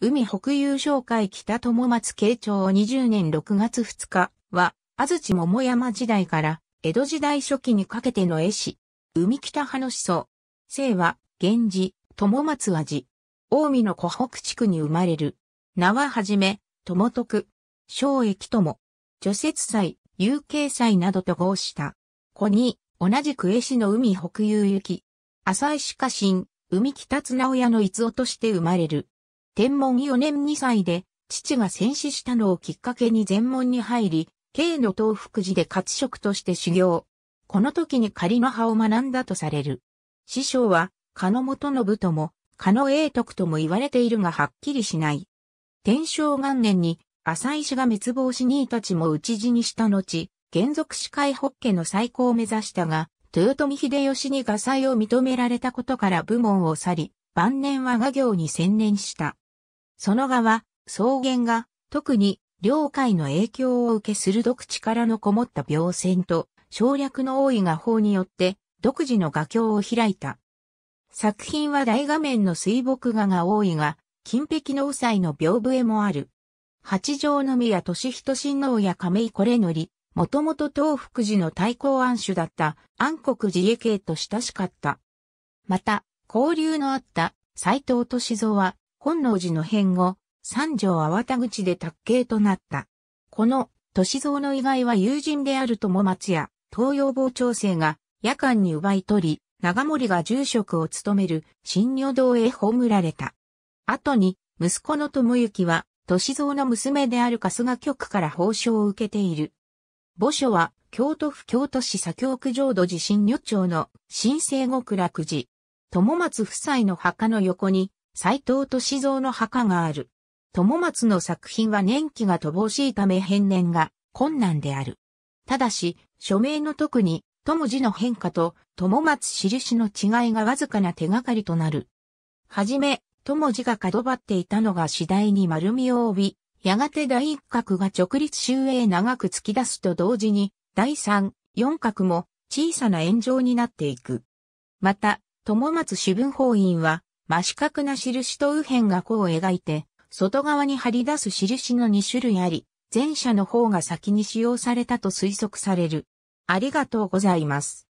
海北遊商会北友松慶長20年6月2日は、安土桃山時代から江戸時代初期にかけての絵師。海北派の思想、姓は、源氏、友松味。近江の湖北地区に生まれる。名ははじめ、友徳、正益友、除雪祭、有形祭などと合した。子に、同じく絵師の海北遊行き。浅井家神、海北綱親の逸夫として生まれる。天文4年2歳で、父が戦死したのをきっかけに全門に入り、慶の東福寺で活職として修行。この時に仮の葉を学んだとされる。師匠は、加野元信とも、加野英徳とも言われているがはっきりしない。天正元年に、浅井氏が滅亡し兄たちも討ち死にした後、原属司会法家の再興を目指したが、豊臣秀吉に画祭を認められたことから部門を去り、晩年は画業に専念した。その画は、草原が、特に、領海の影響を受け鋭く力のこもった描線と、省略の多い画法によって、独自の画境を開いた。作品は大画面の水墨画が多いが、金碧の右いの屏風絵もある。八条宮俊人親王や亀井これのり、もともと東福寺の太閤安守だった暗黒寺家系と親しかった。また、交流のあった斎藤敏蔵は本能寺の変後、三条粟田口で卓形となった。この敏蔵の意外は友人である友松や東洋傍聴生が夜間に奪い取り、長森が住職を務める新女堂へ葬られた。後に息子の友幸は敏蔵の娘である春日局から報奨を受けている。墓所は京都府京都市左京区浄土寺新女町の新生極楽寺。友松夫妻の墓の横に、斎藤敏蔵の墓がある。友松の作品は年季が乏しいため変年が困難である。ただし、署名の特に、友字の変化と友松印の違いがわずかな手がかりとなる。はじめ、友字が角張っていたのが次第に丸みを帯び、やがて第一角が直立周へ長く突き出すと同時に、第三、四角も小さな円状になっていく。また、友松主文法院は、真四角な印と右辺が弧を描いて、外側に張り出す印の2種類あり、前者の方が先に使用されたと推測される。ありがとうございます。